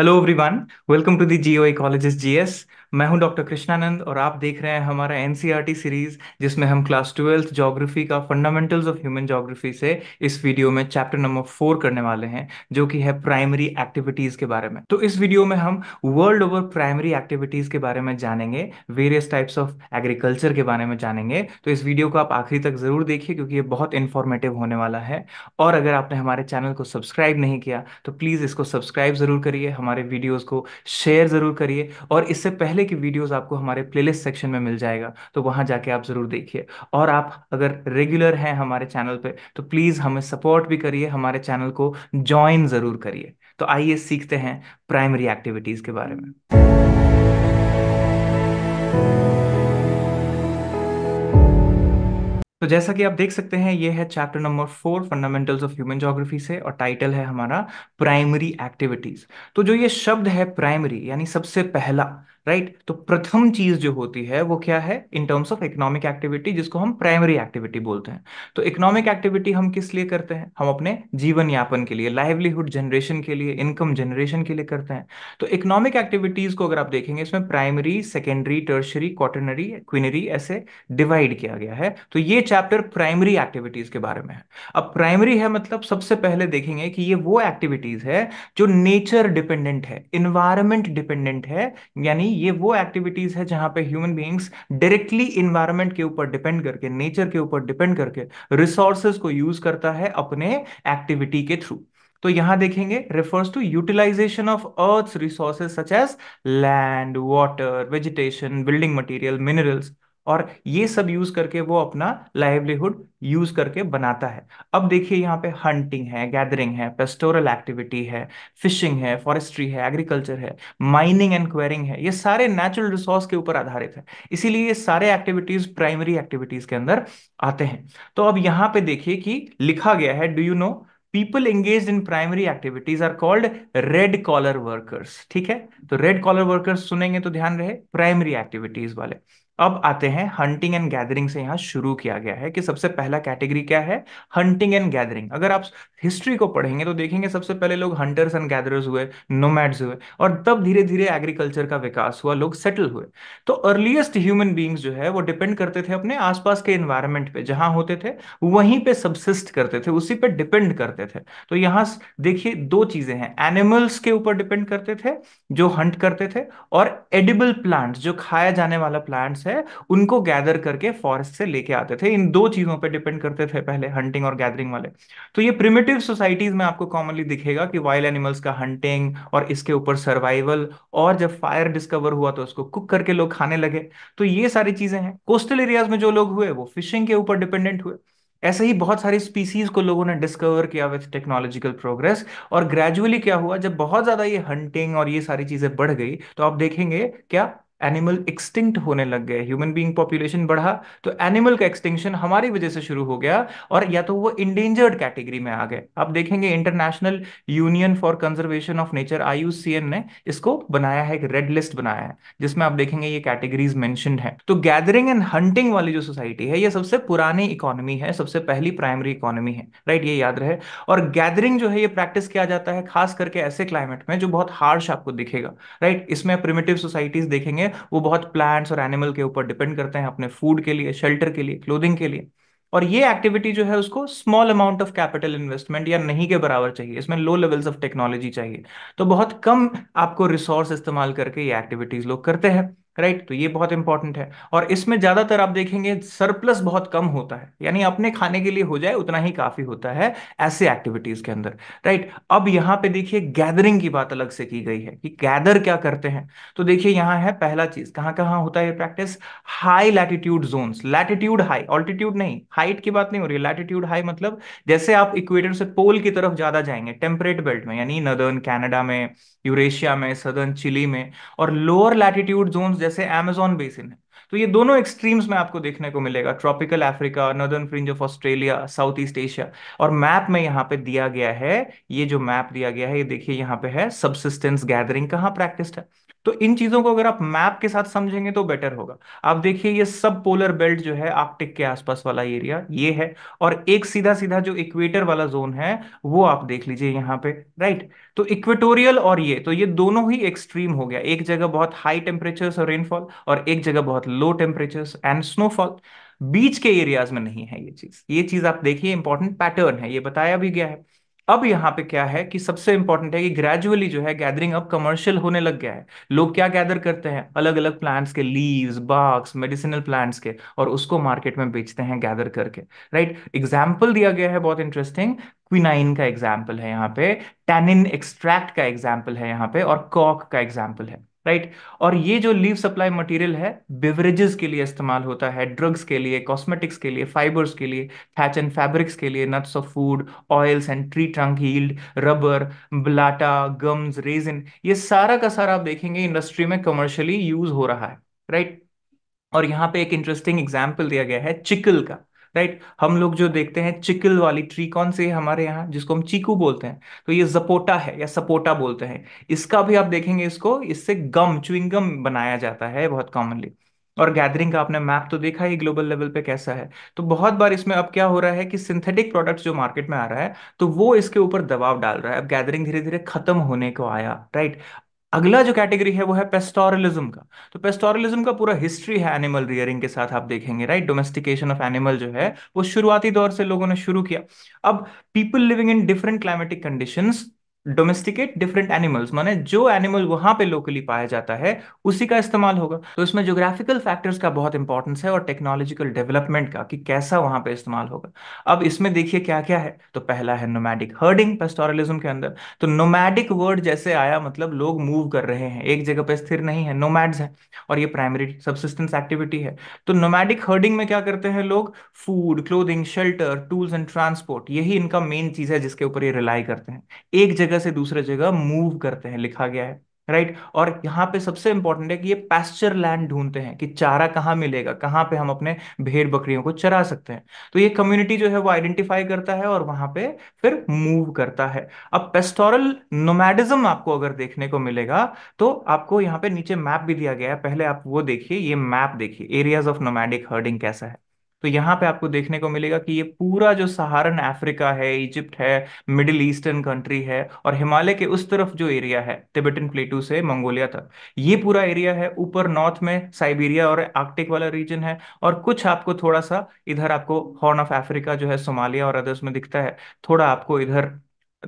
Hello everyone welcome to the geo ecologist GS मैं हूं doctor Krishnanand और आप देख रहे हैं हमारा एनसीईआरटी सीरीज e जिसमें हम क्लास ट्वेल्थ ज्योग्राफी का फंडामेंटल्स ऑफ ह्यूमन ज्योग्राफी से इस वीडियो में चैप्टर नंबर फोर करने वाले हैं जो कि है प्राइमरी एक्टिविटीज के बारे में तो इस वीडियो में हम वर्ल्ड ओवर प्राइमरी एक्टिविटीज के बारे में जानेंगे वेरियस टाइप्स ऑफ एग्रीकल्चर के बारे में जानेंगे तो इस वीडियो को आप आखिरी तक जरूर देखिए क्योंकि ये बहुत इन्फॉर्मेटिव होने वाला है और अगर आपने हमारे चैनल को सब्सक्राइब नहीं किया तो प्लीज इसको सब्सक्राइब जरूर करिए हमारे हमारे वीडियोस को शेयर ज़रूर करिए और इससे पहले की वीडियोस आपको हमारे प्लेलिस्ट सेक्शन में मिल जाएगा तो वहां जाके आप ज़रूर देखिए और आप अगर रेगुलर हैं हमारे चैनल पर तो प्लीज़ हमें सपोर्ट भी करिए हमारे चैनल को ज्वाइन ज़रूर करिए तो आइए सीखते हैं प्राइमरी एक्टिविटीज़ के बारे में जैसा कि आप देख सकते हैं ये है chapter number four fundamentals of human geography से और टाइटल है हमारा प्राइमरी एक्टिविटीज तो जो ये शब्द है प्राइमरी यानी सबसे पहला राइट तो प्रथम चीज जो होती है वो क्या है in terms of economic activity जिसको हम प्राइमरी एक्टिविटी बोलते हैं तो इकोनॉमिक एक्टिविटी हम किस लिए करते हैं हम अपने जीवन यापन के लिए लाइवलीहुड जनरेशन के लिए इनकम जनरेशन के लिए करते हैं तो इकोनॉमिक एक्टिविटीज को अगर आप देखेंगे इसमें primary secondary tertiary quaternary quinary ऐसे डिवाइड किया गया है तो ये चैप्टर प्राइमरी एक्टिविटीज के बारे में है अब प्राइमरी है मतलब सबसे पहले देखेंगे कि ये वो एक्टिविटीज है जो नेचर डिपेंडेंट है इन्वायरमेंट डिपेंडेंट है यानी नहीं ये वो एक्टिविटीज है जहां पे ह्यूमन बीइंग्स डायरेक्टली इन्वायरमेंट के ऊपर डिपेंड करके नेचर के ऊपर डिपेंड करके रिसोर्सेज को यूज करता है अपने एक्टिविटी के थ्रू तो यहां देखेंगे refers to utilisation of earth resources such as land water vegetation building material minerals और ये सब यूज करके वो अपना लाइवलीहुड यूज करके बनाता है अब देखिए यहाँ पे हंटिंग है गैदरिंग है पेस्टोरल एक्टिविटी है फिशिंग है फॉरेस्ट्री है एग्रीकल्चर है माइनिंग एंड क्वेरिंग है ये सारे नेचुरल रिसोर्स के ऊपर आधारित है इसीलिए ये सारे एक्टिविटीज प्राइमरी एक्टिविटीज के अंदर आते हैं तो अब यहाँ पे देखिए कि लिखा गया है do you know people engage in primary activities are called red collar workers ठीक है तो रेड कॉलर वर्कर्स सुनेंगे तो ध्यान रहे प्राइमरी एक्टिविटीज वाले अब आते हैं हंटिंग एंड गैदरिंग से यहाँ शुरू किया गया है कि सबसे पहला कैटेगरी क्या है हंटिंग एंड गैदरिंग अगर आप हिस्ट्री को पढ़ेंगे तो देखेंगे सबसे पहले लोग हंटर्स एंड गैदरर्स हुए नोमैड्स हुए और तब धीरे धीरे एग्रीकल्चर का विकास हुआ लोग सेटल हुए तो अर्लीएस्ट ह्यूमन बींग्स जो है वो डिपेंड करते थे अपने आसपास के इन्वायरमेंट पे जहां होते थे वहीं पे सबसिस्ट करते थे उसी पर डिपेंड करते थे तो यहां देखिए दो चीजें हैं एनिमल्स के ऊपर डिपेंड करते थे जो हंट करते थे और एडिबल प्लांट्स जो खाया जाने वाला प्लांट्स है उनको गैदर करके फॉरेस्ट से लेके आते थे इन दो चीजों पे डिपेंड करते थे पहले हंटिंग और गैदरिंग वाले तो ये प्रिमेटिव सोसाइटीज में आपको कॉमनली दिखेगा कि वाइल्ड एनिमल्स का हंटिंग और इसके ऊपर सर्वाइवल और जब फायर डिस्कवर हुआ तो उसको कुक करके लोग खाने लगे तो ये सारी चीजें हैं कोस्टल एरियाज में जो लोग हुए वो फिशिंग के ऊपर डिपेंडेंट हुए ऐसे ही बहुत सारी स्पीसीज को लोगों ने डिस्कवर किया विथ टेक्नोलॉजिकल प्रोग्रेस और ग्रेजुअली क्या हुआ जब बहुत ज्यादा ये हंटिंग और ये सारी चीजें बढ़ गई तो आप देखेंगे क्या एनिमल एक्सटिंक्ट होने लग गए ह्यूमन बीइंग पॉपुलेशन बढ़ा तो एनिमल का एक्सटिंक्शन हमारी वजह से शुरू हो गया और या तो वो इंडेंजर्ड कैटेगरी में आ गए आप देखेंगे international union for conservation of nature आई ने इसको बनाया है एक रेड लिस्ट बनाया है जिसमें आप देखेंगे ये कैटेगरीज मैंशन है तो गैदरिंग एंड हंटिंग वाली जो सोसाइटी है ये सबसे पुरानी इकोनॉमी है सबसे पहली प्राइमरी इकोनॉमी है राइट ये याद रहे और गैदरिंग जो है ये प्रैक्टिस किया जाता है खास करके ऐसे क्लाइमेट में जो बहुत हार्श आपको दिखेगा राइट इसमें प्रिमेटिव सोसाइटीज देखेंगे हैं वो बहुत प्लांट्स और एनिमल के ऊपर डिपेंड करते हैं अपने फूड के लिए शेल्टर के लिए क्लोथिंग के लिए और ये एक्टिविटी जो है उसको small amount of capital investment या नहीं के बराबर चाहिए इसमें लो लेवल्स ऑफ टेक्नोलॉजी चाहिए तो बहुत कम आपको रिसोर्स इस्तेमाल करके ये एक्टिविटीज लोग करते हैं राइट तो ये बहुत इंपॉर्टेंट है और इसमें ज्यादातर आप देखेंगे सरप्लस बहुत कम होता है यानी अपने खाने के लिए हो जाए उतना ही काफी होता है ऐसे एक्टिविटीज के अंदर राइट अब यहां पे देखिए गैदरिंग की बात अलग से की गई है कि गैदर क्या करते हैं तो देखिए यहां है पहला चीज कहां कहां होता है practice high latitude zone latitude high altitude नहीं हाइट की बात नहीं हो रही लैटिट्यूड हाई मतलब जैसे आप इक्वेटर से पोल की तरफ ज्यादा जाएंगे टेम्परेट बेल्ट में यानी नदर्न कैनेडा में यूरेशिया में सदर्न चिली में और लोअर लैटिट्यूड जोन जैसे एमेजॉन बेसिन है तो ये दोनों एक्सट्रीम्स में आपको देखने को मिलेगा tropical Africa northern fringe of Australia south east Asia और मैप में यहाँ पे दिया गया है ये जो मैप दिया गया है ये देखिए यहाँ पे है सबसिस्टेंस गैदरिंग कहाँ प्रैक्टिस है तो इन चीजों को अगर आप मैप के साथ समझेंगे तो बेटर होगा आप देखिए ये सब पोलर बेल्ट जो है आर्कटिक के आसपास वाला एरिया ये है और एक सीधा सीधा जो इक्वेटर वाला जोन है वो आप देख लीजिए यहाँ पे राइट तो इक्वेटोरियल और ये तो ये दोनों ही एक्सट्रीम हो गया एक जगह बहुत हाई टेम्परेचर और रेनफॉल और एक जगह बहुत लो टेम्परेचर्स एंड स्नोफॉल बीच के एरियाज में नहीं है ये चीज ये चीज आप देखिए इंपॉर्टेंट पैटर्न है ये बताया भी गया है अब यहाँ पे क्या है कि सबसे इंपॉर्टेंट है कि ग्रेजुअली जो है गैदरिंग अब कमर्शियल होने लग गया है लोग क्या गैदर करते हैं अलग अलग प्लांट्स के लीव्स बाग्स मेडिसिनल प्लांट्स के और उसको मार्केट में बेचते हैं गैदर करके राइट right? एग्जाम्पल दिया गया है बहुत इंटरेस्टिंग क्विनाइन का एग्जाम्पल है यहाँ पे टैनिन एक्सट्रैक्ट का एग्जाम्पल है यहाँ पे और कॉक का एग्जाम्पल है राइट और ये जो लीव सप्लाई मटेरियल है बेवरेजेस के लिए इस्तेमाल होता है ड्रग्स के लिए कॉस्मेटिक्स के लिए फाइबर्स के लिए थैच एंड फैब्रिक्स के लिए nuts of food oils and tree trunk yield rubber balata gums resin ये सारा का सारा आप देखेंगे इंडस्ट्री में कमर्शियली यूज हो रहा है राइट right? और यहाँ पे एक इंटरेस्टिंग एग्जाम्पल दिया गया है चिकल का राइट हम लोग जो देखते हैं चिकल वाली ट्री कौन से हमारे यहाँ जिसको हम चीकू बोलते हैं तो ये जपोटा है या सपोटा बोलते हैं इसका भी आप देखेंगे इसको इससे गम चुविंगम बनाया जाता है बहुत कॉमनली और गैदरिंग का आपने मैप तो देखा ही ग्लोबल लेवल पे कैसा है तो बहुत बार इसमें अब क्या हो रहा है कि सिंथेटिक प्रोडक्ट्स जो मार्केट में आ रहा है तो वो इसके ऊपर दबाव डाल रहा है अब गैदरिंग धीरे धीरे खत्म होने को आया राइट अगला जो कैटेगरी है वो है पेस्टोरलिज्म का तो पेस्टोरलिज्म का पूरा हिस्ट्री है एनिमल रियरिंग के साथ आप देखेंगे राइट डोमेस्टिकेशन ऑफ एनिमल जो है वो शुरुआती दौर से लोगों ने शुरू किया अब people living in different climatic conditions domesticate different animals माने जो एनिमल वहां पे लोकली पाया जाता है उसी का इस्तेमाल होगा तो इसमें जोग्राफिकल फैक्टर्स का बहुत इंपॉर्टेंस है और टेक्नोलॉजिकल डेवलपमेंट का कि कैसा वहां पे इस्तेमाल होगा अब इसमें देखिए क्या क्या है तो पहला है नोमैडिक हर्डिंग पेस्टोरलिज्म के अंदर तो नोमैडिक वर्ड जैसे आया मतलब लोग मूव कर रहे हैं एक जगह पे स्थिर नहीं है नोमैड्स है और ये प्राइमरी सबसिस्टेंस एक्टिविटी है तो नोमैडिक हर्डिंग में क्या करते हैं लोग food clothing shelter tools and transport यही इनका मेन चीज है जिसके ऊपर ये रिलाई करते हैं एक जगह जगह से दूसरे जगह मूव करते हैं लिखा गया है राइट right? और यहाँ पे सबसे इंपॉर्टेंट है कि ये पैस्चर लैंड ढूंढते हैं कि चारा कहाँ मिलेगा कहाँ पे हम अपने भेड़ बकरियों को चरा सकते हैं तो ये कम्युनिटी जो है वो आइडेंटिफाई करता है और वहां पे फिर मूव करता है अब पेस्टोरल नोमैडिज्म आपको अगर देखने को मिलेगा तो आपको यहाँ पे नीचे मैप भी दिया गया है पहले आप वो देखिए ये मैप देखिए एरियाज ऑफ नोमैडिक हर्डिंग कैसा है तो यहाँ पे आपको देखने को मिलेगा कि ये पूरा जो सहारन अफ्रीका है इजिप्ट है मिडिल ईस्टर्न कंट्री है और हिमालय के उस तरफ जो एरिया है तिब्बतन प्लेटू से मंगोलिया तक ये पूरा एरिया है ऊपर नॉर्थ में साइबेरिया और आर्कटिक वाला रीजन है और कुछ आपको थोड़ा सा इधर आपको हॉर्न ऑफ अफ्रीका जो है सोमालिया और अदर्स में दिखता है थोड़ा आपको इधर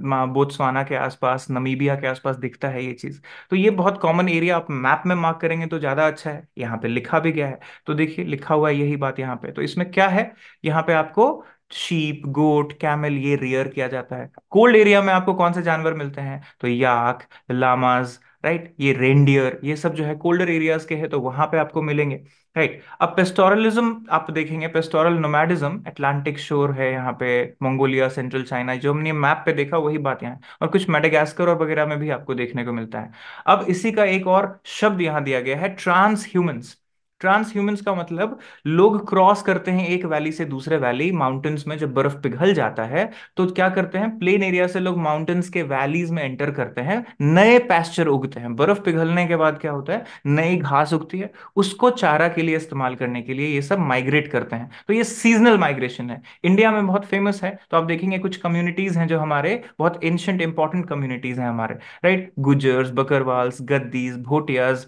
बोत्सवाना के आसपास नमीबिया के आसपास दिखता है ये चीज़ तो ये बहुत कॉमन एरिया आप मैप में मार्क करेंगे तो ज़्यादा अच्छा है यहाँ पे लिखा भी गया है तो देखिए लिखा हुआ है यही बात यहाँ पे तो इसमें क्या है यहाँ पे आपको शीप गोट कैमल ये रियर किया जाता है कोल्ड एरिया में आपको कौन से जानवर मिलते हैं तो याक लामाज राइट ये रेंडियर ये सब जो है कोल्डर एरियाज के हैं तो वहां पे आपको मिलेंगे राइट अब पेस्टोरलिज्म आप देखेंगे पेस्टोरल नोमैडिज्म अटलांटिक शोर है यहाँ पे मंगोलिया सेंट्रल चाइना जो हमने मैप पे देखा वही बात यहाँ और कुछ मेडागास्कर और वगैरह में भी आपको देखने को मिलता है अब इसी का एक और शब्द यहाँ दिया गया है ट्रांस ह्यूमन्स ट्रांस ह्यूमंस का मतलब लोग क्रॉस करते हैं एक वैली से दूसरे वैली माउंटेन्स में जब बर्फ पिघल जाता है तो क्या करते हैं प्लेन एरिया से लोग माउंटेन्स के वैलीज में एंटर करते हैं नए पैस्चर उगते हैं बर्फ पिघलने के बाद क्या होता है नई घास उगती है उसको चारा के लिए इस्तेमाल करने के लिए ये सब माइग्रेट करते हैं तो ये सीजनल माइग्रेशन है इंडिया में बहुत फेमस है तो आप देखेंगे कुछ कम्युनिटीज हैं जो हमारे बहुत एंशंट इंपॉर्टेंट कम्युनिटीज हैं हमारे राइट गुजर्स बकरवाल्स गद्दीज भोटियाज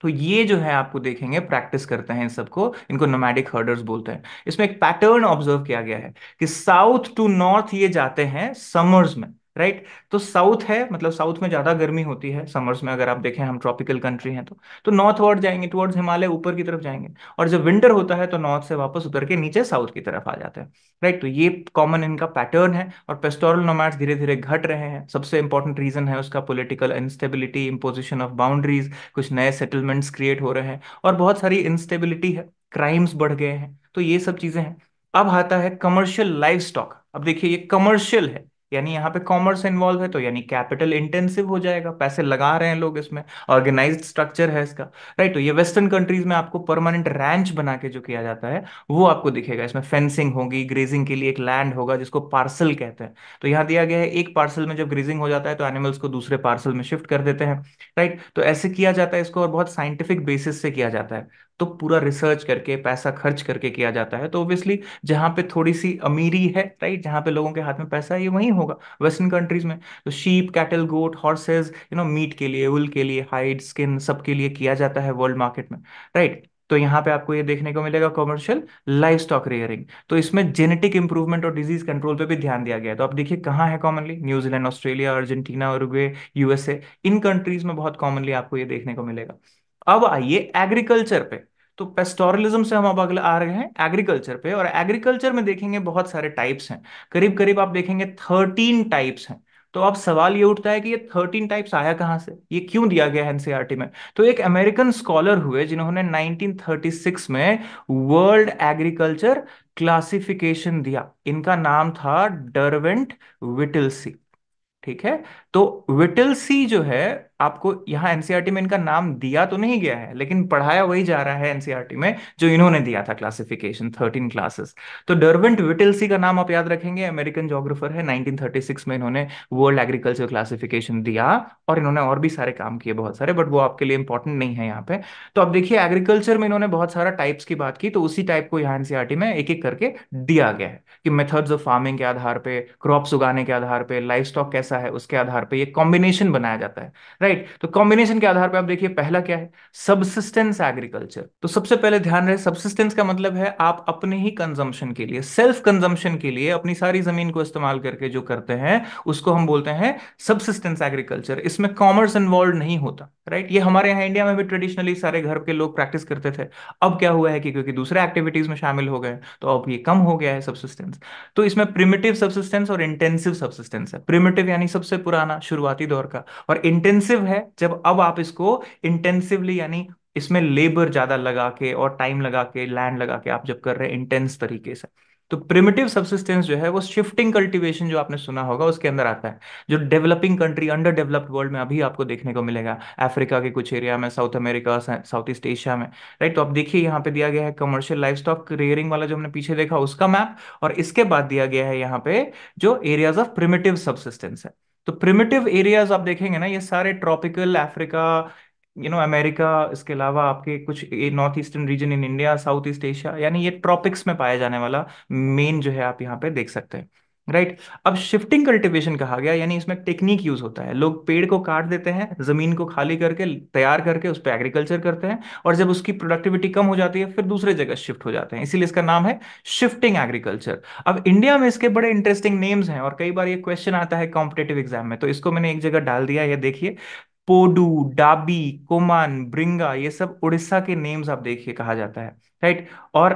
तो ये जो है आपको देखेंगे प्रैक्टिस करते हैं इन सबको इनको नोमैडिक हर्डर्स बोलते हैं इसमें एक पैटर्न ऑब्जर्व किया गया है कि साउथ टू नॉर्थ ये जाते हैं समर्स में राइट तो साउथ है मतलब साउथ में ज़्यादा गर्मी होती है समर्स में अगर आप देखें हम ट्रॉपिकल कंट्री हैं तो तो नॉर्थ वर्ड जाएंगे टुवर्ड्स हिमालय ऊपर की तरफ जाएंगे और जब विंटर होता है तो नॉर्थ से वापस उतर के नीचे साउथ की तरफ आ जाते हैं राइट तो ये कॉमन इनका पैटर्न है और पेस्टोरल नोमैट्स धीरे धीरे घट रहे हैं सबसे इंपॉर्टेंट रीजन है उसका political instability imposition of boundaries कुछ नए सेटलमेंट्स क्रिएट हो रहे हैं और बहुत सारी इंस्टेबिलिटी है क्राइम्स बढ़ गए हैं तो ये सब चीज़ें हैं अब आता है कमर्शियल लाइफ स्टॉक अब देखिए ये कमर्शियल है यानी यहाँ पे कॉमर्स इन्वॉल्व है तो यानी कैपिटल इंटेंसिव हो जाएगा पैसे लगा रहे हैं लोग इसमें ऑर्गेनाइज्ड स्ट्रक्चर है इसका राइट तो ये वेस्टर्न कंट्रीज में आपको परमानेंट रैंच बना के जो किया जाता है वो आपको दिखेगा इसमें फेंसिंग होगी ग्रेजिंग के लिए एक लैंड होगा जिसको पार्सल कहते हैं तो यहाँ दिया गया है एक पार्सल में जब ग्रेजिंग हो जाता है तो एनिमल्स को दूसरे पार्सल में शिफ्ट कर देते हैं राइट तो ऐसे किया जाता है इसको और बहुत साइंटिफिक बेसिस से किया जाता है तो पूरा रिसर्च करके पैसा खर्च करके किया जाता है तो ऑब्वियसली जहां पे थोड़ी सी अमीरी है राइट जहां पे लोगों के हाथ में पैसा है ये वहीं होगा वेस्टर्न कंट्रीज में तो sheep cattle goat horses you know meat के लिए उल के लिए हाइड स्किन सबके लिए किया जाता है वर्ल्ड मार्केट में राइट तो यहाँ पे आपको ये देखने को मिलेगा कॉमर्शियल लाइफ स्टॉक रेयरिंग तो इसमें जेनेटिक इंप्रूवमेंट और डिजीज कंट्रोल पे भी ध्यान दिया गया तो आप देखिए कहाँ है commonly New Zealand Australia Argentina Uruguay USA इन कंट्रीज में बहुत कॉमनली आपको ये देखने को मिलेगा अब आइए एग्रीकल्चर पे तो पेस्टोरलिज्म से हम अब अगले आ रहे हैं एग्रीकल्चर पे और एग्रीकल्चर में देखेंगे बहुत सारे टाइप्स हैं करीब करीब आप देखेंगे थर्टीन टाइप्स हैं तो अब सवाल ये उठता है कि ये थर्टीन टाइप्स आया कहाँ से ये क्यों दिया गया है एनसीआरटी e में तो एक अमेरिकन स्कॉलर हुए जिन्होंने 1936 में वर्ल्ड एग्रीकल्चर क्लासिफिकेशन दिया इनका नाम था डरवेंट विटिलसी ठीक है तो विटिलसी जो है आपको यहाँ एनसीईआरटी e में इनका नाम दिया तो नहीं गया है लेकिन पढ़ाया वही जा रहा है एनसीईआरटी e में जो इन्होंने दिया था क्लासिफिकेशन थर्टीन क्लासेस तो डरवेंट विटिलसी का नाम आप याद रखेंगे अमेरिकन जोग्राफर है 1936 में इन्होंने वर्ल्ड एग्रीकल्चर क्लासिफिकेशन दिया और इन्होंने और भी सारे काम किए बहुत सारे बट वो आपके लिए इंपॉर्टेंट नहीं है यहाँ पे तो अब देखिए एग्रीकल्चर में इन्होंने बहुत सारा टाइप्स की बात की तो उसी टाइप को यहाँ एनसीआरटी e में एक एक करके दिया गया है कि मेथड्स ऑफ फार्मिंग के आधार पर क्रॉप्स उगाने के आधार पर लाइफ स्टॉक कैसा है उसके आधार पर ये कॉम्बिनेशन बनाया जाता है राइट राइट right? तो कॉम्बिनेशन के आधार पर आप देखिए पहला क्या है सबसिस्टेंस एग्रीकल्चर तो सबसे पहले ध्यान रहे सबसिस्टेंस का मतलब है आप अपने ही कंजम्पशन के लिए सेल्फ कंजम्पशन के लिए अपनी सारी जमीन को इस्तेमाल करके जो करते हैं उसको हम बोलते हैं सबसिस्टेंस एग्रीकल्चर इसमें कॉमर्स इन्वॉल्व नहीं होता राइट right? ये हमारे यहाँ इंडिया में भी ट्रेडिशनली सारे घर के लोग प्रैक्टिस करते थे अब क्या हुआ है कि क्योंकि दूसरे एक्टिविटीज में शामिल हो गए तो अब ये कम हो गया है सबसिस्टेंस तो इसमें प्रिमिटिव सबसिस्टेंस और इंटेंसिव सबसिस्टेंस है प्रिमिटिव यानी सबसे पुराना शुरुआती दौर का और इंटेंसिव इफेक्टिव है जब अब आप इसको इंटेंसिवली यानी इसमें लेबर ज्यादा लगा के और टाइम लगा के लैंड लगा के आप जब कर रहे हैं इंटेंस तरीके से तो प्रिमिटिव सब्सिस्टेंस जो है वो शिफ्टिंग कल्टीवेशन जो आपने सुना होगा उसके अंदर आता है जो developing country under developed world में अभी आपको देखने को मिलेगा अफ्रीका के कुछ एरिया में South America South east Asia में राइट तो आप देखिए यहाँ पे दिया गया है कमर्शियल लाइफ स्टॉक रेयरिंग वाला जो हमने पीछे देखा उसका मैप और इसके बाद दिया गया है यहाँ पे जो एरियाज ऑफ प्रिमेटिव सब्सिस्टेंस है तो प्रिमिटिव एरियाज आप देखेंगे ना ये सारे tropical Africa you know America इसके अलावा आपके कुछ north eastern region in India South east Asia यानी ये ट्रॉपिक्स में पाया जाने वाला मेन जो है आप यहाँ पे देख सकते हैं राइट अब शिफ्टिंग कल्टीवेशन कहा गया यानी इसमें टेक्निक यूज होता है लोग पेड़ को काट देते हैं जमीन को खाली करके तैयार करके उस पर एग्रीकल्चर करते हैं और जब उसकी प्रोडक्टिविटी कम हो जाती है फिर दूसरे जगह शिफ्ट हो जाते हैं इसीलिए इसका नाम है शिफ्टिंग एग्रीकल्चर अब इंडिया में इसके बड़े इंटरेस्टिंग नेम्स हैं और कई बार ये क्वेश्चन आता है कॉम्पिटेटिव एग्जाम में तो इसको मैंने एक जगह डाल दिया ये देखिए पोडू डाबी कोमान ब्रिंगा ये सब उड़ीसा के नेम्स आप देखिए कहा जाता है राइट और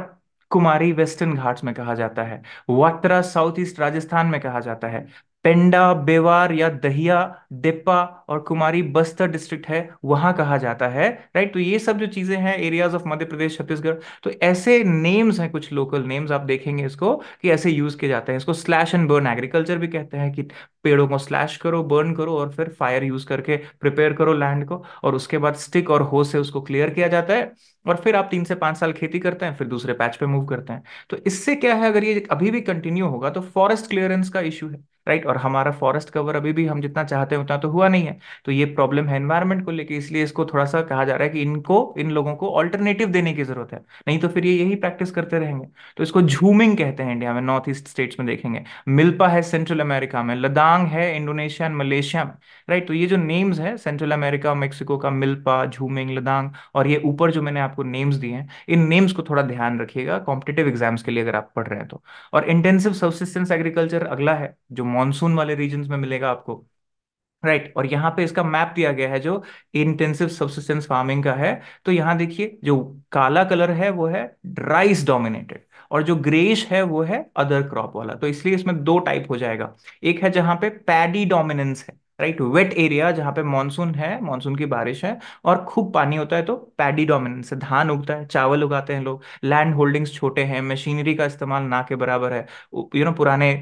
कुमारी वेस्टर्न घाट्स में कहा जाता है वात्रा साउथ ईस्ट राजस्थान में कहा जाता है पेंडा बेवार या दहिया डिप्पा और कुमारी बस्तर डिस्ट्रिक्ट है वहां कहा जाता है राइट तो ये सब जो चीजें हैं एरियाज ऑफ मध्य प्रदेश छत्तीसगढ़ तो ऐसे नेम्स हैं कुछ लोकल नेम्स आप देखेंगे इसको कि ऐसे यूज किए जाते हैं इसको स्लैश एंड बर्न एग्रीकल्चर भी कहते हैं कि पेड़ों को स्लैश करो बर्न करो और फिर फायर यूज करके प्रिपेयर करो लैंड को और उसके बाद स्टिक और हो से उसको क्लियर किया जाता है और फिर आप तीन से पांच साल खेती करते हैं फिर दूसरे पैच पे मूव करते हैं तो इससे क्या है अगर ये अभी भी कंटिन्यू होगा तो फॉरेस्ट क्लियरेंस का इशू है राइट और हमारा फॉरेस्ट कवर अभी भी हम जितना चाहते हैं उतना तो हुआ नहीं है तो ये प्रॉब्लम है एनवायरमेंट को लेकर इसलिए इसको थोड़ा सा कहा जा रहा है कि इनको इन लोगों को ऑल्टरनेटिव देने की जरूरत है नहीं तो फिर ये यही प्रैक्टिस करते रहेंगे तो इसको झूमिंग कहते हैं इंडिया में नॉर्थ ईस्ट स्टेट्स में देखेंगे मिल्पा है सेंट्रल अमेरिका में लदांग है इंडोनेशिया एंड मलेशिया में राइट तो ये जो नेम्स है सेंट्रल अमेरिका मेक्सिको का मिल्पा झूमिंग लदांग और ये ऊपर जो मैंने आप आपको नेम्स दिए हैं इन नेम्स को थोड़ा ध्यान रखिएगा कॉम्पिटेटिव एग्जाम्स के लिए अगर आप पढ़ रहे हैं तो और इंटेंसिव सबसिस्टेंस एग्रीकल्चर अगला है जो मानसून वाले रीजन में मिलेगा आपको राइट right. और यहाँ पे इसका मैप दिया गया है जो इंटेंसिव सबसिस्टेंस फार्मिंग का है तो यहाँ देखिए जो काला कलर है वो है राइस डोमिनेटेड और जो ग्रेश है वो है अदर क्रॉप वाला तो इसलिए इसमें दो टाइप हो जाएगा एक है जहां पे पैडी डोमिनेंस है राइट वेट एरिया जहां पे मानसून है मानसून की बारिश है और खूब पानी होता है तो पैडी डोमिनेंस है धान उगता है चावल उगाते हैं लोग लैंड होल्डिंग्स छोटे हैं मशीनरी का इस्तेमाल ना के बराबर है यू you नो know, पुराने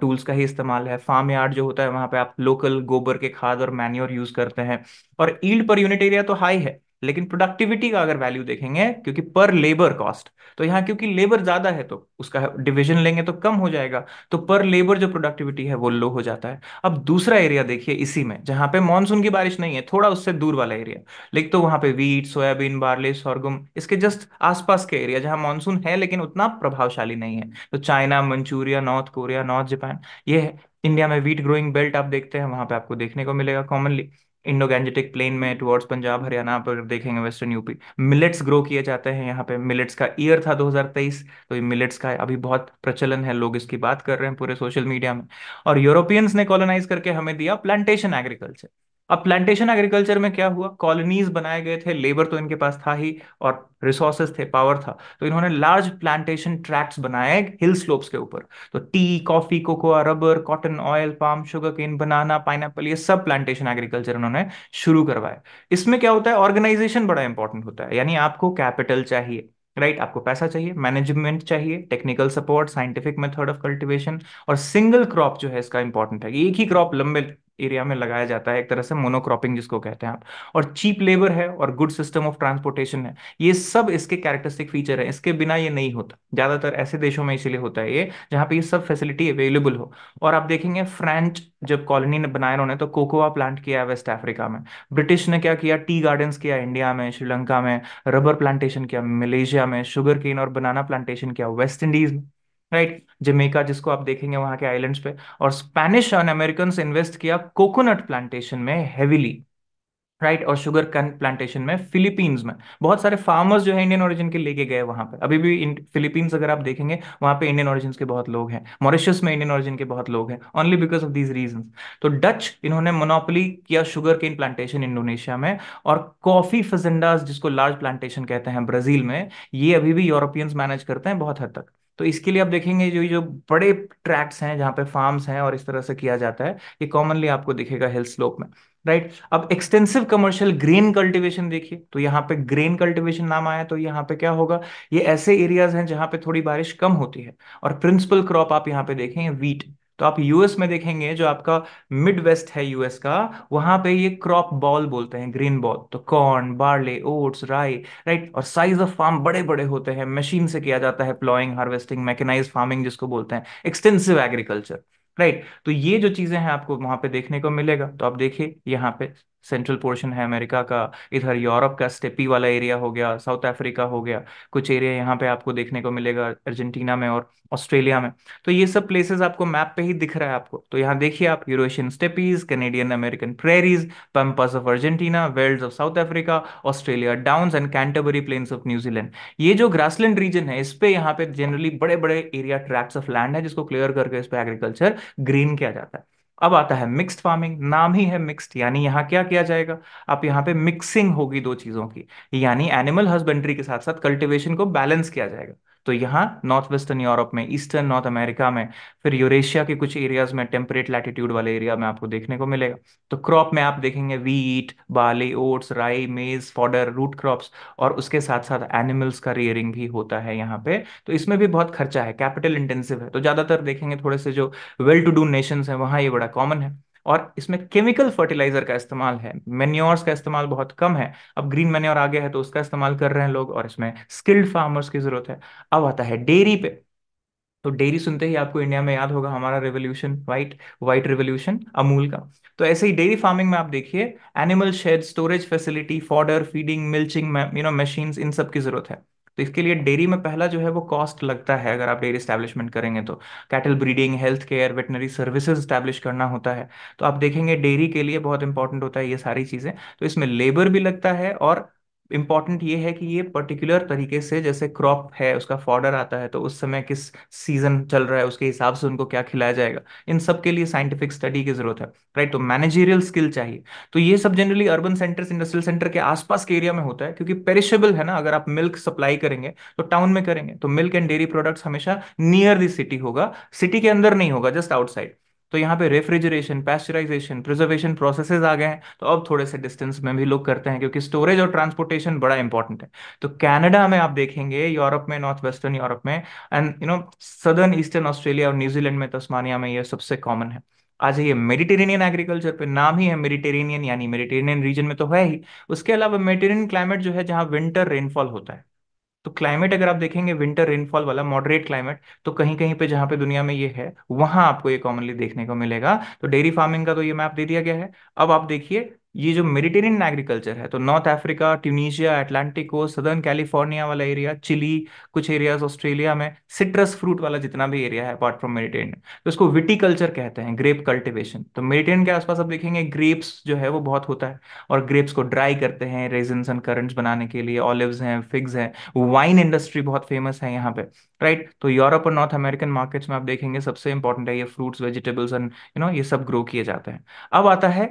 टूल्स का ही इस्तेमाल है फार्म यार्ड जो होता है वहां पे आप लोकल गोबर के खाद और मैन्योर यूज करते हैं और ईल्ड पर यूनिट एरिया तो हाई है लेकिन प्रोडक्टिविटी का अगर वैल्यू देखेंगे क्योंकि पर लेबर कॉस्ट तो यहाँ क्योंकि लेबर ज्यादा है तो उसका डिविजन लेंगे तो कम हो जाएगा तो पर लेबर जो प्रोडक्टिविटी है वो लो हो जाता है अब दूसरा एरिया देखिए इसी में जहां पे मॉनसून की बारिश नहीं है थोड़ा उससे दूर वाला एरिया लेकिन तो वहां पे वीट सोयाबीन बार्ले सोरगुम इसके जस्ट आसपास के एरिया जहां मानसून है लेकिन उतना प्रभावशाली नहीं है तो China Manchuria North Korea north Japan ये है इंडिया में वीट ग्रोइंग बेल्ट आप देखते हैं वहां पे आपको देखने को मिलेगा कॉमनली इंडो गैंजेटिक प्लेन में टुवर्ड्स पंजाब हरियाणा पर देखेंगे वेस्टर्न यूपी मिलेट्स ग्रो किए जाते हैं यहाँ पे मिलेट्स का ईयर था 2023 तो ये मिलेट्स का अभी बहुत प्रचलन है लोग इसकी बात कर रहे हैं पूरे सोशल मीडिया में और यूरोपियंस ने कॉलोनाइज करके हमें दिया प्लांटेशन एग्रीकल्चर अब प्लांटेशन एग्रीकल्चर में क्या हुआ कॉलोनीज बनाए गए थे लेबर तो इनके पास था ही और रिसोर्सेस थे पावर था तो इन्होंने लार्ज प्लांटेशन ट्रैक्ट बनाए हिल स्लोप्स के ऊपर तो tea coffee cocoa rubber cotton oil palm sugar cane banana pine ये सब प्लांटेशन एग्रीकल्चर उन्होंने शुरू करवाया इसमें क्या होता है ऑर्गेनाइजेशन बड़ा इंपॉर्टेंट होता है यानी आपको कैपिटल चाहिए राइट right, आपको पैसा चाहिए मैनेजमेंट चाहिए technical support scientific method of cultivation और सिंगल क्रॉप जो है इसका इंपॉर्टेंट है एक ही क्रॉप लंबे एरिया में लगाया जाता है एक तरह से मोनोक्रॉपिंग जिसको कहते हैं आप और चीप लेबर है और गुड सिस्टम ऑफ ट्रांसपोर्टेशन है ये सब इसके कैरेक्टरिस्टिक फीचर है इसके बिना ये नहीं होता ज़्यादातर ऐसे देशों में इसीलिए होता है ये जहां पे ये सब फैसिलिटी अवेलेबल हो और आप देखेंगे फ्रेंच जब कॉलोनी ने बनाया उन्होंने तो कोकोआ प्लांट किया वेस्ट अफ्रीका में ब्रिटिश ने क्या किया टी गार्डन किया इंडिया में श्रीलंका में रबर प्लांटेशन किया मलेशिया में शुगर केन और बनाना प्लांटेशन किया वेस्ट इंडीज में राइट जमेका जिसको आप देखेंगे वहां के आइलैंड्स पे और स्पेनिश और अमेरिकन इन्वेस्ट किया कोकोनट प्लांटेशन में हैविली राइट और शुगर कैन प्लांटेशन में फिलीपींस में बहुत सारे फार्मर्स जो है इंडियन ओरिजिन के लेके गए वहां पर अभी भी फिलीपींस अगर आप देखेंगे वहां पे इंडियन ओरिजिन के बहुत लोग हैं मॉरिशियस में इंडियन ओरिजिन के बहुत लोग हैं only because of these region तो डच इन्होंने मोनोपली किया शुगर केन प्लांटेशन इंडोनेशिया में और कॉफी फजेंडाज जिसको लार्ज प्लांटेशन कहते हैं ब्राजील में ये अभी भी यूरोपियंस मैनेज करते हैं बहुत हद तक तो इसके लिए आप देखेंगे जो जो बड़े ट्रैक्ट हैं जहाँ पे फार्म्स हैं और इस तरह से किया जाता है ये कॉमनली आपको दिखेगा हिल स्लोप में राइट अब एक्सटेंसिव कमर्शियल ग्रेन कल्टीवेशन देखिए तो यहाँ पे ग्रेन कल्टीवेशन नाम आया तो यहाँ पे क्या होगा ये ऐसे एरियाज हैं जहां पे थोड़ी बारिश कम होती है और प्रिंसिपल क्रॉप आप यहाँ पे देखें वीट तो आप यूएस में देखेंगे जो आपका मिड वेस्ट है यूएस का वहां पे ये क्रॉप बॉल बोलते हैं ग्रीन बॉल तो corn barley oats rye right और साइज ऑफ फार्म बड़े बड़े होते हैं मशीन से किया जाता है प्लॉइंग हार्वेस्टिंग मैकेनाइज फार्मिंग जिसको बोलते हैं एक्सटेंसिव एग्रीकल्चर राइट तो ये जो चीजें हैं आपको वहां पे देखने को मिलेगा तो आप देखिए यहाँ पे सेंट्रल पोर्शन है अमेरिका का इधर यूरोप का स्टेपी वाला एरिया हो गया साउथ अफ्रीका हो गया कुछ एरिया यहाँ पे आपको देखने को मिलेगा अर्जेंटीना में और ऑस्ट्रेलिया में तो ये सब प्लेसेस आपको मैप पे ही दिख रहा है आपको तो यहाँ देखिए आप Eurasian steppes Canadian American prairies pampas of Argentina veld of South Africa Australia down and Canterbury plains of New Zealand ये जो ग्रासलैंड रीजन है इस पे यहाँ पे जनरली बड़े बड़े एरिया ट्रैक्स ऑफ लैंड है जिसको क्लियर करके इस पर एग्रीकल्चर ग्रीन किया जाता है अब आता है मिक्स्ड फार्मिंग नाम ही है मिक्स्ड यानी यहाँ क्या किया जाएगा आप यहाँ पे मिक्सिंग होगी दो चीज़ों की यानी एनिमल हस्बेंड्री के साथ साथ कल्टिवेशन को बैलेंस किया जाएगा तो यहाँ नॉर्थ वेस्टर्न यूरोप में ईस्टर्न नॉर्थ अमेरिका में फिर यूरेशिया के कुछ एरियाज में टेम्परेट लैटिट्यूड वाले एरिया में आपको देखने को मिलेगा तो क्रॉप में आप देखेंगे वीट बाली ओट्स राई मेज फॉडर रूट क्रॉप्स और उसके साथ साथ एनिमल्स का रियरिंग भी होता है यहाँ पे तो इसमें भी बहुत खर्चा है कैपिटल इंटेंसिव है तो ज्यादातर देखेंगे थोड़े से जो वेल टू डू नेशन है वहाँ ये बड़ा कॉमन है और इसमें केमिकल फर्टिलाइजर का इस्तेमाल है मेन्योर्स का इस्तेमाल बहुत कम है अब ग्रीन मेन्योर आ गया है तो उसका इस्तेमाल कर रहे हैं लोग और इसमें स्किल्ड फार्मर्स की जरूरत है अब आता है डेयरी पे तो डेयरी सुनते ही आपको इंडिया में याद होगा हमारा revolution white white revolution Amul का तो ऐसे ही डेयरी फार्मिंग में आप देखिए animal shed storage facility fodder feeding milching you know machine इन सब की जरूरत है तो इसके लिए डेयरी में पहला जो है वो कॉस्ट लगता है अगर आप डेयरी स्टैब्लिशमेंट करेंगे तो cattle breeding health care veterinary services establish करना होता है तो आप देखेंगे डेयरी के लिए बहुत इंपॉर्टेंट होता है ये सारी चीज़ें तो इसमें लेबर भी लगता है और इम्पॉर्टेंट ये है कि ये पर्टिकुलर तरीके से जैसे क्रॉप है उसका फॉर्डर आता है तो उस समय किस सीजन चल रहा है उसके हिसाब से उनको क्या खिलाया जाएगा इन सब के लिए साइंटिफिक स्टडी की जरूरत है राइट तो मैनेजेरियल स्किल चाहिए तो ये सब generally urban centres industrial centre के आसपास के एरिया में होता है क्योंकि पेरिशेबल है ना अगर आप मिल्क सप्लाई करेंगे तो टाउन में करेंगे तो मिल्क एंड डेयरी प्रोडक्ट्स हमेशा नियर दी सिटी होगा सिटी के अंदर नहीं होगा जस्ट आउटसाइड तो यहाँ पे रेफ्रिजरेशन पैस्चराइजेशन प्रिजर्वेशन प्रोसेसेस आ गए हैं तो अब थोड़े से डिस्टेंस में भी लोग करते हैं क्योंकि स्टोरेज और ट्रांसपोर्टेशन बड़ा इंपॉर्टेंट है तो कैनेडा में आप देखेंगे यूरोप में नॉर्थ वेस्टर्न यूरोप में and you know southern eastern Australia और न्यूजीलैंड में तस्मानिया में ये सबसे कॉमन है आज ये मेडिटेरेनियन एग्रीकल्चर पे नाम ही है मेडिटेरेनियन यानी मेडिटेरेनियन रीजन में तो है ही उसके अलावा मेडिटेरेनियन क्लाइमेट जो है जहाँ विंटर रेनफॉल होता है तो क्लाइमेट अगर आप देखेंगे विंटर रेनफॉल वाला मॉडरेट क्लाइमेट तो कहीं कहीं पे जहां पे दुनिया में ये है वहां आपको ये कॉमनली देखने को मिलेगा तो डेयरी फार्मिंग का तो ये मैप दे दिया गया है अब आप देखिए ये जो मेडिटेरियन एग्रीकल्चर है तो North Africa Tunisia Atlantic southern California वाला एरिया चिली कुछ एरियाज ऑस्ट्रेलिया में सिट्रस फ्रूट वाला जितना भी एरिया है अपार्ट फ्रॉम मेडिटेरियन तो इसको विटीकल्चर कहते हैं ग्रेप कल्टिवेशन तो मेडिटेरियन के आसपास आप देखेंगे ग्रेप्स जो है वो बहुत होता है और ग्रेप्स को ड्राई करते हैं रेजन्स एंड करंट्स बनाने के लिए ऑलिव्स हैं फिग्स हैं वाइन इंडस्ट्री बहुत फेमस है यहाँ पे राइट तो यूरोप और नॉर्थ अमेरिकन मार्केट्स में आप देखेंगे सबसे इंपॉर्टेंट है ये fruits vegetables and you know ये सब ग्रो किए जाते हैं अब आता है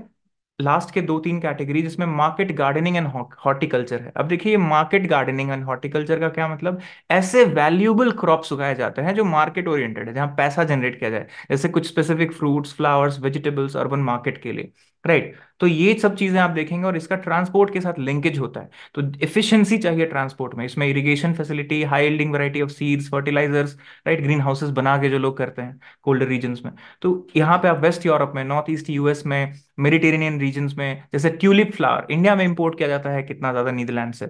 लास्ट के दो तीन कैटेगरी जिसमें मार्केट गार्डनिंग एंड हॉर्टिकल्चर है अब देखिए मार्केट गार्डनिंग एंड हॉर्टिकल्चर का क्या मतलब ऐसे वैल्यूबल क्रॉप्स उगाए जाते हैं जो मार्केट ओरिएंटेड है जहां पैसा जनरेट किया जाए जैसे कुछ specific fruits flowers vegetables urban market के लिए राइट तो ये सब चीजें आप देखेंगे और इसका ट्रांसपोर्ट के साथ लिंकेज होता है तो इफिशियंसी चाहिए ट्रांसपोर्ट में इसमें irrigation facility high yielding variety of seeds fertilisers right green houses बना के जो लोग करते हैं कोल्ड रीजन में तो यहाँ पे आप वेस्ट यूरोप में नॉर्थ ईस्ट यूएस में मेडिटेरेनियन रीजन में जैसे ट्यूलिप फ्लावर इंडिया में इम्पोर्ट किया जाता है कितना ज्यादा नीदरलैंड से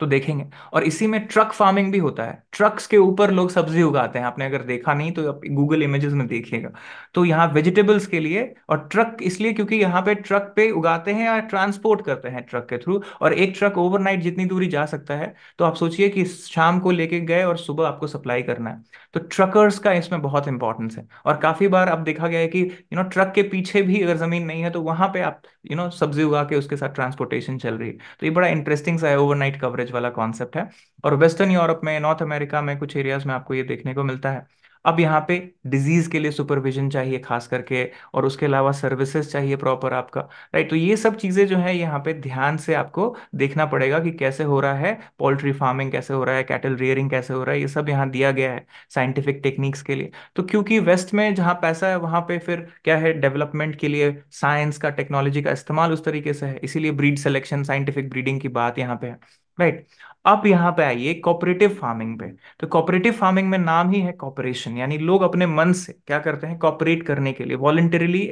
तो देखेंगे और इसी में ट्रक फार्मिंग भी होता है ट्रक्स के ऊपर लोग सब्जी उगाते हैं आपने अगर देखा नहीं तो आप गूगल इमेजेस में देखिएगा तो यहाँ वेजिटेबल्स के लिए और ट्रक इसलिए क्योंकि यहाँ पे ट्रक पे उगाते हैं या ट्रांसपोर्ट करते हैं ट्रक के थ्रू और एक ट्रक ओवरनाइट जितनी दूरी जा सकता है तो आप सोचिए कि शाम को लेके गए और सुबह आपको सप्लाई करना है तो ट्रकर्स का इसमें बहुत इंपॉर्टेंस है और काफी बार अब देखा गया है कि यू नो ट्रक के पीछे भी अगर जमीन नहीं है तो वहां पे आप यू नो सब्जी उगा के उसके साथ ट्रांसपोर्टेशन चल रही है तो ये बड़ा इंटरेस्टिंग सा है ओवरनाइट कवरेज लैंग्वेज वाला कॉन्सेप्ट है और वेस्टर्न यूरोप में नॉर्थ अमेरिका में कुछ एरियाज में आपको ये देखने को मिलता है अब यहाँ पे डिजीज के लिए सुपरविजन चाहिए खास करके और उसके अलावा सर्विसेज चाहिए प्रॉपर आपका राइट तो ये सब चीज़ें जो है यहाँ पे ध्यान से आपको देखना पड़ेगा कि कैसे हो रहा है पोल्ट्री फार्मिंग कैसे हो रहा है कैटल रियरिंग कैसे हो रहा है ये सब यहाँ दिया गया है साइंटिफिक टेक्निक्स के लिए तो क्योंकि वेस्ट में जहाँ पैसा है वहां पर फिर क्या है डेवलपमेंट के लिए साइंस का टेक्नोलॉजी का इस्तेमाल उस तरीके से है इसीलिए ब्रीड सेलेक्शन साइंटिफिक ब्रीडिंग की बात यहाँ पे है राइट अब यहाँ पे आइए कॉपरेटिव फार्मिंग पे तो कॉपरेटिव फार्मिंग में नाम ही है कॉपरेशन यानी लोग अपने मन से क्या करते हैं कॉपरेट करने के लिए वॉलंटरीली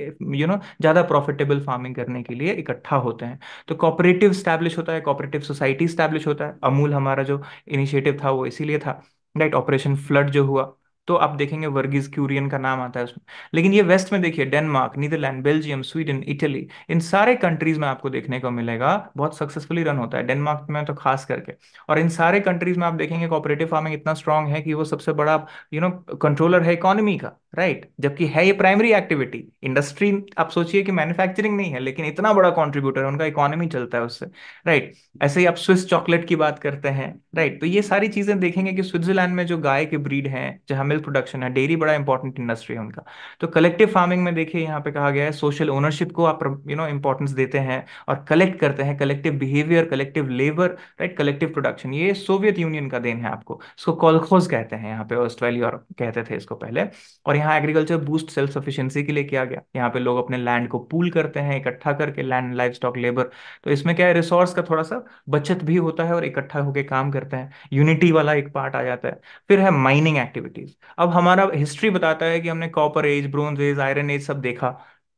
यू नो ज़्यादा प्रॉफिटेबल फार्मिंग करने के लिए इकट्ठा होते हैं तो कॉपरेटिव स्टैब्लिश होता है कॉपरेटिव सोसाइटी स्टैब्लिश होता है अमूल हमारा जो इनिशिएटिव था वो इसीलिए था राइट ऑपरेशन फ्लड जो हुआ तो आप देखेंगे वर्गीज क्यूरियन का नाम आता है उसमें लेकिन ये वेस्ट में देखिए Denmark Netherlands Belgium Sweden Italy इन सारे कंट्रीज में आपको देखने को मिलेगा बहुत सक्सेसफुली रन होता है डेनमार्क में तो खास करके और इन सारे कंट्रीज में आप देखेंगे कॉपरेटिव फार्मिंग इतना स्ट्रांग है कि वो सबसे बड़ा यू नो कंट्रोलर है इकोनॉमी का राइट जबकि है ये प्राइमरी एक्टिविटी इंडस्ट्री आप सोचिए कि मैन्युफैक्चरिंग नहीं है लेकिन इतना बड़ा कॉन्ट्रीब्यूटर है उनका इकोनॉमी चलता है उससे राइट ऐसे ही आप स्विस चॉकलेट की बात करते हैं राइट तो ये सारी चीजें देखेंगे कि स्विट्जरलैंड में जो गाय के ब्रीड हैं जहां मिल्क प्रोडक्शन है डेयरी बड़ा इंपॉर्टेंट इंडस्ट्री है उनका तो कलेक्टिव फार्मिंग में देखिए यहाँ पे कहा गया है सोशल ओनरशिप को आप यू नो इंपॉर्टेंस देते हैं और कलेक्ट करते हैं collective behaviour collective labour right collective production ये सोवियत यूनियन का देन है आपको इसको कॉलखोज कहते हैं यहाँ पे ऑस्ट्रेलिया और कहते थे इसको पहले और यहाँ एग्रीकल्चर बूस्ट सेल्फ सफिशियंसी के लिए किया गया यहाँ पे लोग अपने लैंड को पूल करते हैं इकट्ठा करके लैंड लाइफ स्टॉक लेबर तो इसमें क्या है रिसोर्स का थोड़ा सा बचत भी होता है और इकट्ठा होकर काम करते हैं यूनिटी वाला एक पार्ट आ जाता है फिर है माइनिंग एक्टिविटीज अब हमारा हिस्ट्री बताता है कि हमने copper age bronze age iron age सब देखा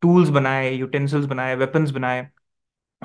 टूल्स बनाए यूटेंसिल्स बनाए वेपन्स बनाए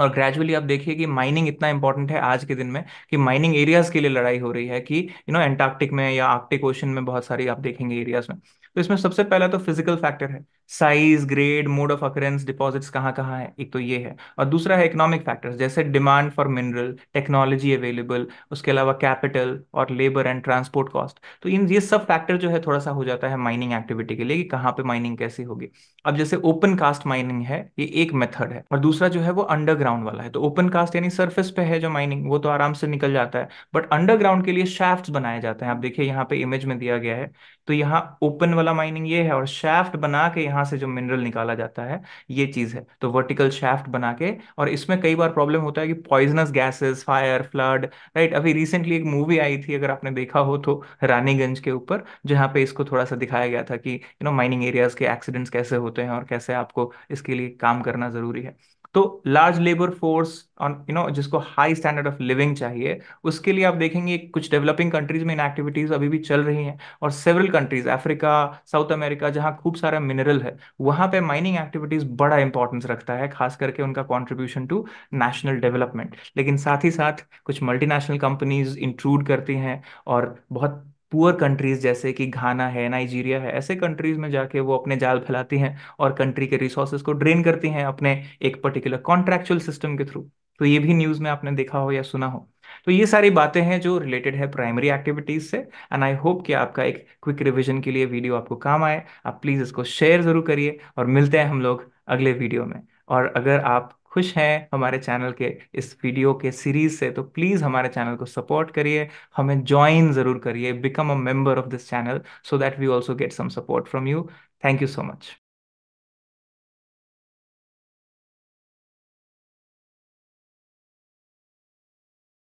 और ग्रेजुअली आप देखिए कि माइनिंग इतना इंपॉर्टेंट है आज के दिन में कि माइनिंग एरियाज के लिए लड़ाई हो रही है कि यू नो एंटार्क्टिक में या आर्कटिक ओशन में बहुत सारी आप देखेंगे एरियाज में तो इसमें सबसे पहला तो फिजिकल फैक्टर है size grade mode of occurrence deposits कहाँ कहाँ है एक तो ये है और दूसरा है इकोनॉमिक फैक्टर्स जैसे demand for mineral technology available उसके अलावा कैपिटल और लेबर एंड ट्रांसपोर्ट कॉस्ट तो इन ये सब फैक्टर जो है थोड़ा सा हो जाता है माइनिंग एक्टिविटी के लिए कि कहाँ पे माइनिंग कैसी होगी अब जैसे ओपन कास्ट माइनिंग है ये एक मेथड है और दूसरा जो है वो अंडरग्राउंड वाला है तो ओपन कास्ट यानी सर्फेस पे है जो माइनिंग वो तो आराम से निकल जाता है बट अंडरग्राउंड के लिए शाफ्ट बनाए जाते हैं आप देखिए यहाँ पे इमेज में दिया गया है तो यहाँ ओपन वाला माइनिंग ये है और शाफ्ट बना के यहाँ से जो मिनरल निकाला जाता है ये चीज़ है तो वर्टिकल शाफ्ट बना के और इसमें कई बार प्रॉब्लम होता है कि poisonous gases fire flood right अभी रिसेंटली एक मूवी आई थी अगर आपने देखा हो तो रानीगंज के ऊपर जहाँ पे इसको थोड़ा सा दिखाया गया था कि यू नो माइनिंग एरियाज के एक्सीडेंट्स कैसे होते हैं और कैसे आपको इसके लिए काम करना ज़रूरी है तो large labour force you know जिसको हाई स्टैंडर्ड ऑफ लिविंग चाहिए उसके लिए आप देखेंगे कुछ डेवलपिंग कंट्रीज में इन एक्टिविटीज अभी भी चल रही हैं और several countries Africa South America जहां खूब सारा मिनरल है वहां पे माइनिंग एक्टिविटीज बड़ा इंपॉर्टेंस रखता है खास करके उनका कॉन्ट्रीब्यूशन टू नेशनल डेवलपमेंट लेकिन साथ ही साथ कुछ मल्टीनेशनल कंपनीज इंक्लूड करती हैं और बहुत पुअर कंट्रीज जैसे कि घाना है नाइजीरिया है ऐसे कंट्रीज में जाके वो अपने जाल फैलाती हैं और कंट्री के रिसोर्सेज को ड्रेन करती हैं अपने एक पर्टिकुलर कॉन्ट्रेक्चुअल सिस्टम के थ्रू तो ये भी न्यूज़ में आपने देखा हो या सुना हो तो ये सारी बातें हैं जो रिलेटेड है प्राइमरी एक्टिविटीज से एंड आई होप कि आपका एक क्विक रिविजन के लिए वीडियो आपको काम आए आप प्लीज़ इसको शेयर ज़रूर करिए और मिलते हैं हम लोग अगले वीडियो में और अगर आप खुश हैं हमारे चैनल के इस वीडियो के सीरीज से तो प्लीज़ हमारे चैनल को सपोर्ट करिए हमें ज्वाइन ज़रूर करिए become a member of this channel so that we also get some support from you thank you so much